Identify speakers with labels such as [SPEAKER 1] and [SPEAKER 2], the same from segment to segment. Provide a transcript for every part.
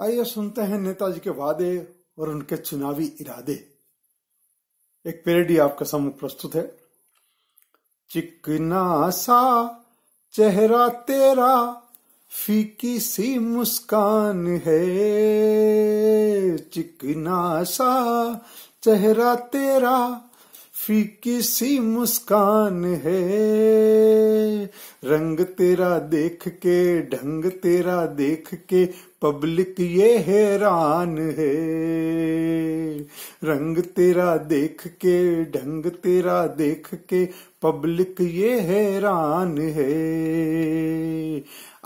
[SPEAKER 1] आइए सुनते हैं नेताजी के वादे और उनके चुनावी इरादे एक पेरेडी आपका सम्मुख प्रस्तुत है चिकना सा चेहरा तेरा फीकी सी मुस्कान है चिकना सा चेहरा तेरा फीकी सी मुस्कान है रंग तेरा देख के ढंग तेरा देख के पब्लिक ये हैरान है रंग तेरा देख के ढंग तेरा देख के पब्लिक ये हैरान है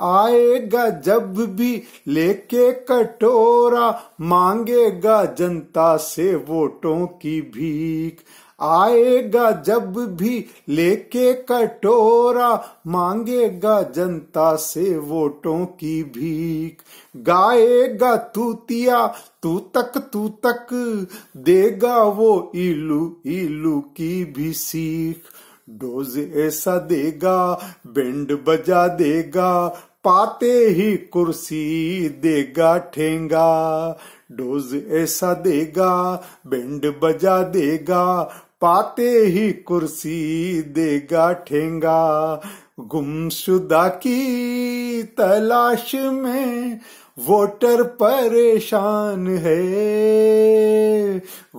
[SPEAKER 1] आएगा जब भी लेके कटोरा मांगेगा जनता से वोटों की भीख आएगा जब भी लेके कटोरा मांगेगा जनता से वोटों की भीख गाएगा तूतिया तू तक तू तक देगा वो इलू इलू की भी सीख डोज ऐसा देगा बैंड बजा देगा पाते ही कुर्सी देगा ठेंगा डोज ऐसा देगा बैंड बजा देगा पाते ही कुर्सी देगा ठेंगा गुमशुदा की तलाश में वोटर परेशान है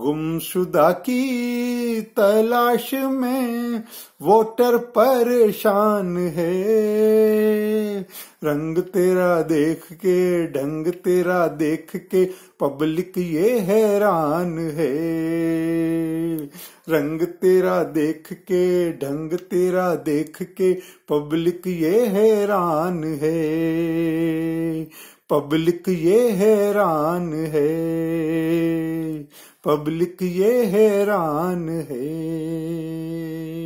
[SPEAKER 1] गुमशुदा की तलाश में वोटर परेशान है रंग तेरा देख के ढंग तेरा देख के पब्लिक ये हैरान है रंग तेरा देख के ढंग तेरा देख के पब्लिक ये हैरान है पब्लिक ये हैरान है पब्लिक ये हैरान है